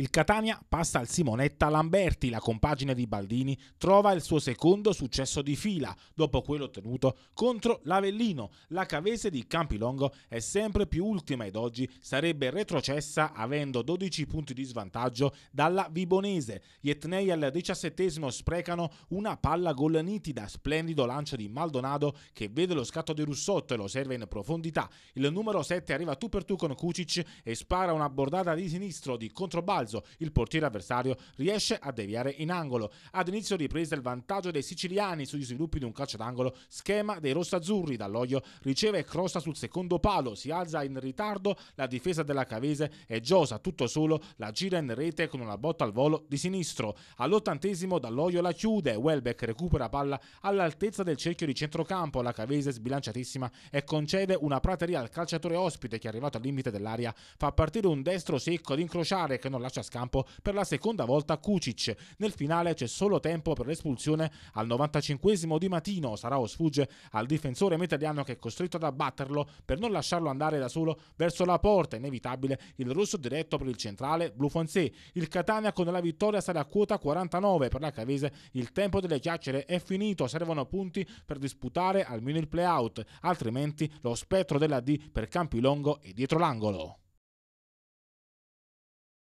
Il Catania passa al Simonetta Lamberti, la compagine di Baldini trova il suo secondo successo di fila dopo quello ottenuto contro l'Avellino. La Cavese di Campilongo è sempre più ultima ed oggi sarebbe retrocessa avendo 12 punti di svantaggio dalla Vibonese. Gli etnei al diciassettesimo sprecano una palla gol nitida, splendido lancio di Maldonado che vede lo scatto di Russotto e lo serve in profondità. Il numero 7 arriva tu per tu con Kucic e spara una bordata di sinistro di controbalzo rimbalzo. Il portiere avversario riesce a deviare in angolo. Ad inizio ripresa il vantaggio dei siciliani sugli sviluppi di un calcio d'angolo, schema dei rossazzurri. Dall'Oglio riceve e crossa sul secondo palo, si alza in ritardo la difesa della Cavese e Giosa tutto solo la gira in rete con una botta al volo di sinistro. All'ottantesimo Dall'Oglio la chiude, Welbeck recupera palla all'altezza del cerchio di centrocampo, la Cavese sbilanciatissima e concede una prateria al calciatore ospite che è arrivato al limite dell'aria. fa partire un destro secco ad incrociare che non lascia calcio a scampo per la seconda volta Kucic. Nel finale c'è solo tempo per l'espulsione al 95 di mattino. Sarao sfugge al difensore metaliano che è costretto ad abbatterlo per non lasciarlo andare da solo verso la porta. Inevitabile il rosso diretto per il centrale Blufonse. Il Catania con la vittoria sarà a quota 49 per la Cavese. Il tempo delle chiacchiere è finito. Servono punti per disputare almeno il playout, altrimenti lo spettro della D per Campilongo è dietro l'angolo.